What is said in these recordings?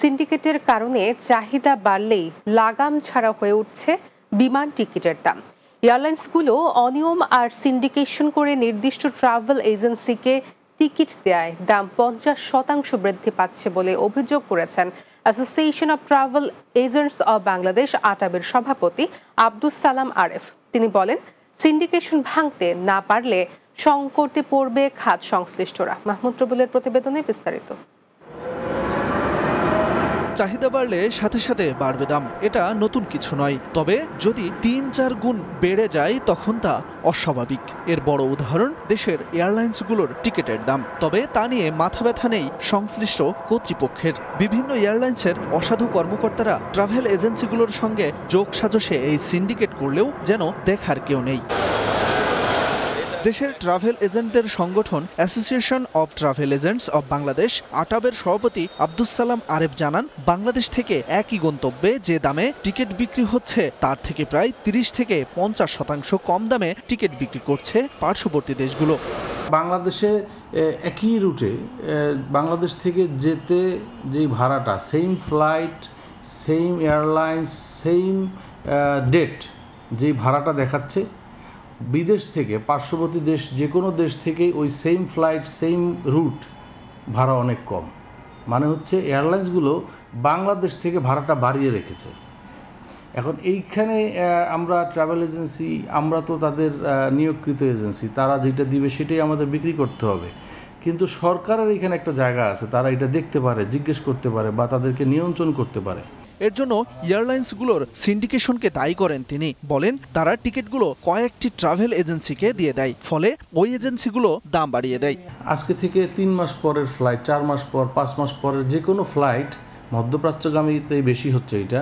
সিন্ডিকেটের কারণে চাহিদা বাড়লেই লাগাম ছাড়া হয়ে উঠছে বিমান টিকিটের দাম এয়ারলাইন্সগুলো অনিয়ম আর সিন্ডিকেশন করে নির্দিষ্ট ট্রাভেল এজেন্সিকে টিকিট দেয় দাম পঞ্চাশ শতাংশ বৃদ্ধি পাচ্ছে বলে অভিযোগ করেছেন association of travel agents of Bangladesh আটাবের সভাপতি আব্দুস সালাম আরেফ তিনি বলেন সিন্ডিকেশন ভাঙতে না পারলে সংকটে পড়বে খাত সংশ্লিষ্টরা মাহমুদ রবুলের প্রতিবেদনে বিস্তারিত চাহিদা বাড়লে সাথে সাথে বাড়বে দাম এটা নতুন কিছু নয় তবে যদি তিন চার গুণ বেড়ে যায় তখন তা অস্বাভাবিক এর বড় উদাহরণ দেশের এয়ারলাইন্সগুলোর টিকিটের দাম তবে তা নিয়ে মাথা ব্যথা নেই সংশ্লিষ্ট কর্তৃপক্ষের বিভিন্ন এয়ারলাইন্সের অসাধু কর্মকর্তারা ট্রাভেল এজেন্সিগুলোর সঙ্গে যোগসাজশে এই সিন্ডিকেট করলেও যেন দেখার কেউ নেই দেশের ট্রাভেল এজেন্টদের সংগঠন association of travel agents of Bangladesh আটাবের সভাপতি আব্দুল সালাম আরেফ জানান বাংলাদেশ থেকে একই গন্তব্যে যে দামে টিকিট বিক্রি হচ্ছে তার থেকে প্রায় তিরিশ থেকে পঞ্চাশ শতাংশ কম দামে টিকিট বিক্রি করছে পার্শ্ববর্তী দেশগুলো বাংলাদেশে একই রুটে বাংলাদেশ থেকে যেতে যে ভাড়াটা same flight same airlines same date যে ভাড়াটা দেখাচ্ছে বিদেশ থেকে পার্শ্ববর্তী দেশ যে কোনো দেশ থেকেই ওই সেম ফ্লাইট সেম রুট ভাড়া অনেক কম মানে হচ্ছে এয়ারলাইন্সগুলো বাংলাদেশ থেকে ভাড়াটা বাড়িয়ে রেখেছে এখন এইখানে আমরা ট্রাভেল এজেন্সি আমরা তো তাদের নিয়োগকৃত এজেন্সি তারা যেটা দিবে সেটাই আমাদের বিক্রি করতে হবে কিন্তু সরকারের এখানে একটা জায়গা আছে তারা এটা দেখতে পারে জিজ্ঞেস করতে পারে বা তাদেরকে নিয়ন্ত্রণ করতে পারে এর জন্য এয়ারলাইন্সগুলোর সিন্ডিকেশনকে দায়ী করেন তিনি বলেন তারা টিকিটগুলো কয়েকটি ট্রাভেল এজেন্সিকে দিয়ে দেয় ফলে ওই এজেন্সিগুলো দাম বাড়িয়ে দেয় আজকে থেকে তিন মাস পরের ফ্লাইট চার মাস পর পাঁচ মাস পরের যে কোনো ফ্লাইট মধ্যপ্রাচ্যগামীতে বেশি হচ্ছে এটা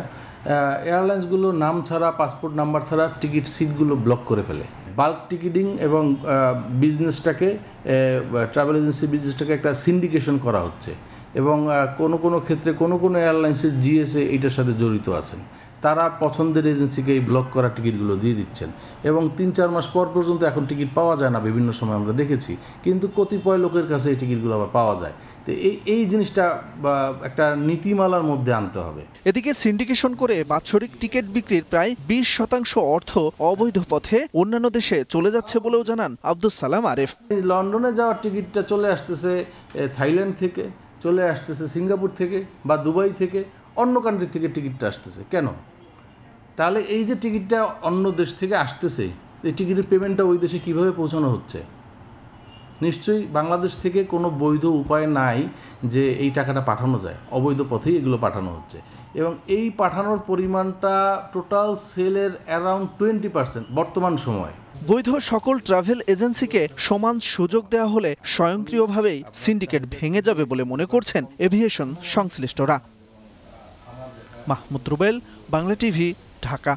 এয়ারলাইন্সগুলো নাম ছাড়া পাসপোর্ট নাম্বার ছাড়া টিকিট সিটগুলো ব্লক করে ফেলে বাল্ক টিকিটিং এবং বিজনেসটাকে ট্রাভেল এজেন্সি বিজনেসটাকে একটা সিন্ডিকেশন করা হচ্ছে এবং কোনো কোনো ক্ষেত্রে কোনো কোনো এয়ারলাইন্সের জিএসএ এইটার সাথে জড়িত আছেন তারা পছন্দের এজেন্সিকে এই ব্লক করা টিকিটগুলো দিয়ে দিচ্ছেন এবং তিন চার মাস পর পর্যন্ত এখন টিকিট পাওয়া যায় না বিভিন্ন সময় আমরা দেখেছি কিন্তু কতিপয় লোকের কাছে এই টিকিটগুলো আবার পাওয়া যায় তো এই এই জিনিসটা একটা নীতিমালার মধ্যে আনতে হবে এদিকে সিন্ডিকেশন করে বাৎসরিক টিকিট বিক্রির প্রায় বিশ শতাংশ অর্থ অবৈধ পথে অন্যান্য দেশে চলে যাচ্ছে বলেও জানান আব্দুল সালাম আরেফ লন্ডনে যাওয়ার টিকিটটা চলে আসতেছে থাইল্যান্ড থেকে চলে আসতেছে সিঙ্গাপুর থেকে বা দুবাই থেকে অন্য কান্ট্রি থেকে টিকিটটা আসতেছে কেন তাহলে এই যে টিকিটটা অন্য দেশ থেকে আসতেছে এই টিকিটের পেমেন্টটা ওই দেশে কিভাবে পৌঁছানো হচ্ছে নিশ্চয়ই বাংলাদেশ থেকে কোনো বৈধ উপায় নাই যে এই টাকাটা পাঠানো যায় অবৈধ পথেই এগুলো পাঠানো হচ্ছে এবং এই পাঠানোর পরিমাণটা টোটাল সেলের অ্যারাউন্ড টোয়েন্টি পার্সেন্ট বর্তমান সময় বৈধ সকল ট্রাভেল এজেন্সিকে সমান সুযোগ দেওয়া হলে স্বয়ংক্রিয়ভাবেই সিন্ডিকেট ভেঙে যাবে বলে মনে করছেন এভিয়েশন সংশ্লিষ্টরা মাহমুদ রুবেল বাংলা টিভি ঢাকা